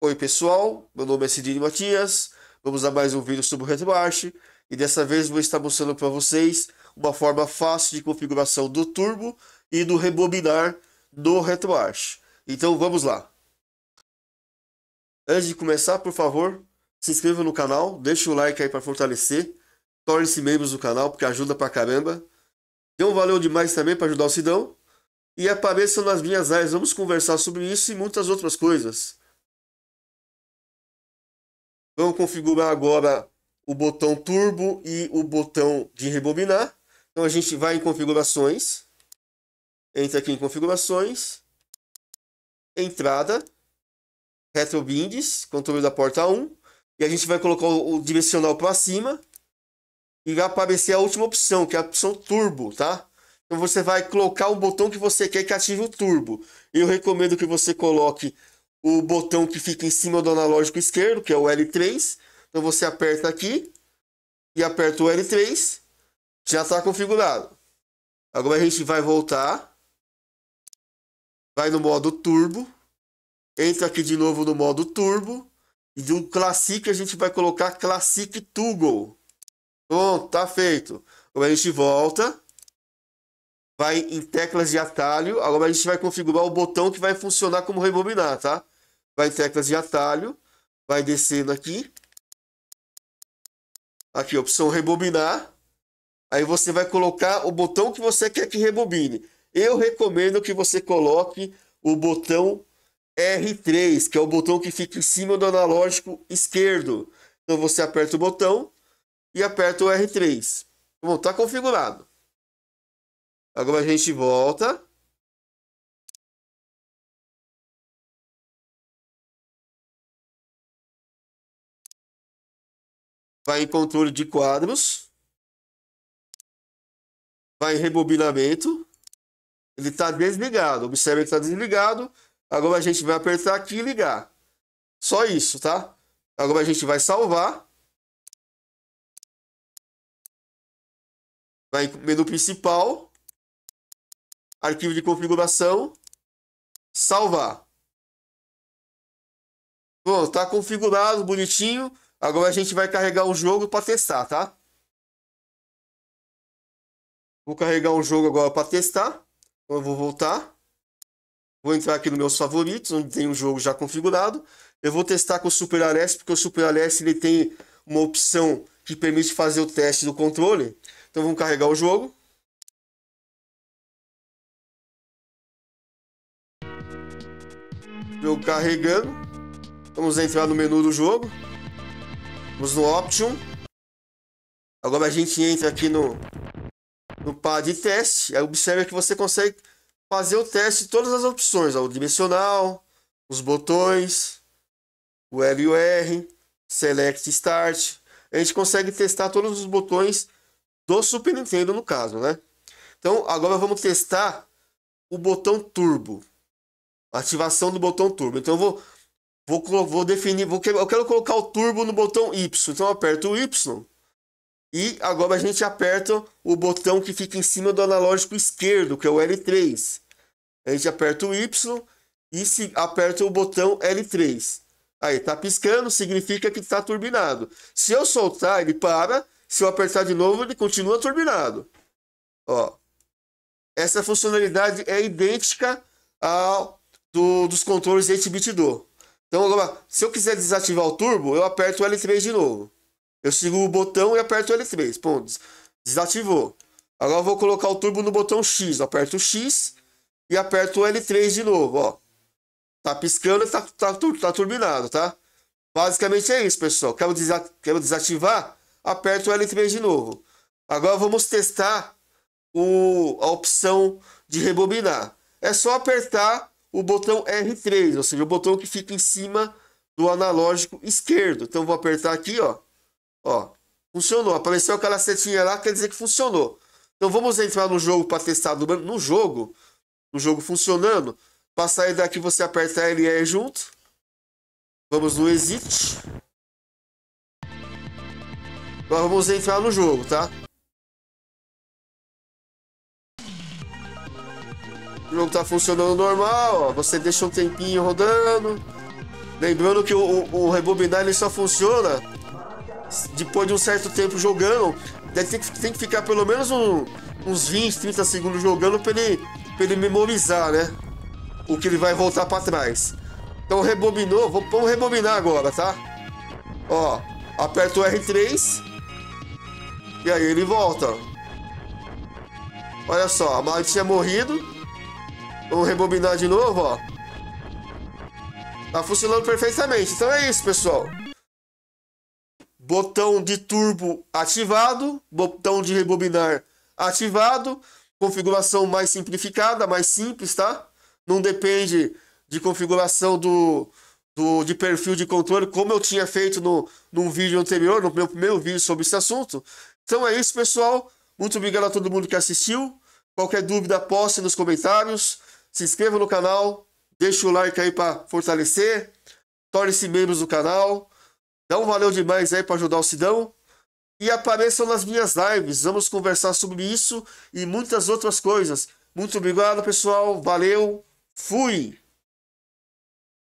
Oi pessoal, meu nome é Cidine Matias, vamos a mais um vídeo sobre o Retroarch e dessa vez vou estar mostrando para vocês uma forma fácil de configuração do turbo e do rebobinar do Retroarch. Então vamos lá! Antes de começar, por favor, se inscreva no canal, deixe o like aí para fortalecer, torne-se membros do canal porque ajuda pra caramba. Dê então, um valeu demais também para ajudar o Sidão e apareçam nas minhas lives, vamos conversar sobre isso e muitas outras coisas. Vamos configurar agora o botão turbo e o botão de rebobinar. Então a gente vai em configurações, entra aqui em configurações, entrada, retrobindes, controle da porta 1, e a gente vai colocar o, o direcional para cima e vai aparecer a última opção, que é a opção turbo, tá? Então você vai colocar o botão que você quer que ative o turbo. Eu recomendo que você coloque o botão que fica em cima do analógico esquerdo, que é o L3. Então você aperta aqui e aperta o L3, já está configurado. Agora a gente vai voltar, vai no modo turbo, entra aqui de novo no modo turbo, e do Classic a gente vai colocar Classic Toggle. Pronto, tá feito. Agora a gente volta, vai em teclas de atalho, agora a gente vai configurar o botão que vai funcionar como rebobinar, tá? vai teclas de atalho, vai descendo aqui. Aqui, opção rebobinar. Aí você vai colocar o botão que você quer que rebobine. Eu recomendo que você coloque o botão R3, que é o botão que fica em cima do analógico esquerdo. Então você aperta o botão e aperta o R3. Bom, tá configurado. Agora a gente volta. vai em controle de quadros, vai em rebobinamento. Ele está desligado. Observe que está desligado. Agora a gente vai apertar aqui e ligar. Só isso, tá? Agora a gente vai salvar. Vai em menu principal. Arquivo de configuração. Salvar. Bom, está configurado, bonitinho. Agora a gente vai carregar o jogo para testar, tá? Vou carregar o jogo agora para testar. Então eu vou voltar. Vou entrar aqui nos meus favoritos, onde tem o um jogo já configurado. Eu vou testar com o Super Alex, porque o Super Alex ele tem uma opção que permite fazer o teste do controle. Então vamos carregar o jogo. Jogo carregando. Vamos entrar no menu do jogo. Vamos no Option. Agora a gente entra aqui no, no pad de teste. Aí observa que você consegue fazer o teste de todas as opções. Ó, o dimensional, os botões, o L e o R, Select Start. A gente consegue testar todos os botões do Super Nintendo, no caso, né? Então, agora vamos testar o botão Turbo. A ativação do botão Turbo. Então, eu vou Vou, vou definir, vou, eu quero colocar o turbo no botão Y. Então eu aperto o Y. E agora a gente aperta o botão que fica em cima do analógico esquerdo, que é o L3. A gente aperta o Y e se, aperta o botão L3. Aí, tá piscando, significa que está turbinado. Se eu soltar, ele para. Se eu apertar de novo, ele continua turbinado. Ó. Essa funcionalidade é idêntica ao do, dos controles 8-bit do. Então agora, se eu quiser desativar o turbo, eu aperto o L3 de novo. Eu seguro o botão e aperto o L3. Ponto. Desativou. Agora eu vou colocar o turbo no botão X. Eu aperto o X e aperto o L3 de novo, ó. Tá piscando e tá, tá, tá turbinado, tá? Basicamente é isso, pessoal. Quero, desa quero desativar, aperto o L3 de novo. Agora vamos testar o, a opção de rebobinar. É só apertar o botão R3, ou seja, o botão que fica em cima do analógico esquerdo. Então vou apertar aqui, ó. Ó, funcionou. Apareceu aquela setinha lá, quer dizer que funcionou. Então vamos entrar no jogo para testar no, no jogo, no jogo funcionando. Para sair daqui você aperta L e R junto. Vamos no exit. Agora vamos entrar no jogo, tá? Jogo tá funcionando normal, ó. Você deixa um tempinho rodando. Lembrando que o, o, o rebobinar ele só funciona depois de um certo tempo jogando. Tem que, tem que ficar pelo menos um, uns 20, 30 segundos jogando para ele, pra ele memorizar, né? O que ele vai voltar para trás. Então rebobinou, vamos rebobinar agora, tá? Ó, aperta o R3 e aí ele volta. Olha só, a Mari tinha morrido Vamos rebobinar de novo, ó. Tá funcionando perfeitamente. Então é isso, pessoal. Botão de turbo ativado, botão de rebobinar ativado, configuração mais simplificada, mais simples, tá? Não depende de configuração do, do, de perfil de controle, como eu tinha feito no, no vídeo anterior, no meu primeiro vídeo sobre esse assunto. Então é isso, pessoal. Muito obrigado a todo mundo que assistiu. Qualquer dúvida, poste nos comentários se inscreva no canal, deixe o like aí para fortalecer, torne-se membros do canal, dá um valeu demais aí para ajudar o Sidão e apareçam nas minhas lives. Vamos conversar sobre isso e muitas outras coisas. Muito obrigado, pessoal. Valeu. Fui.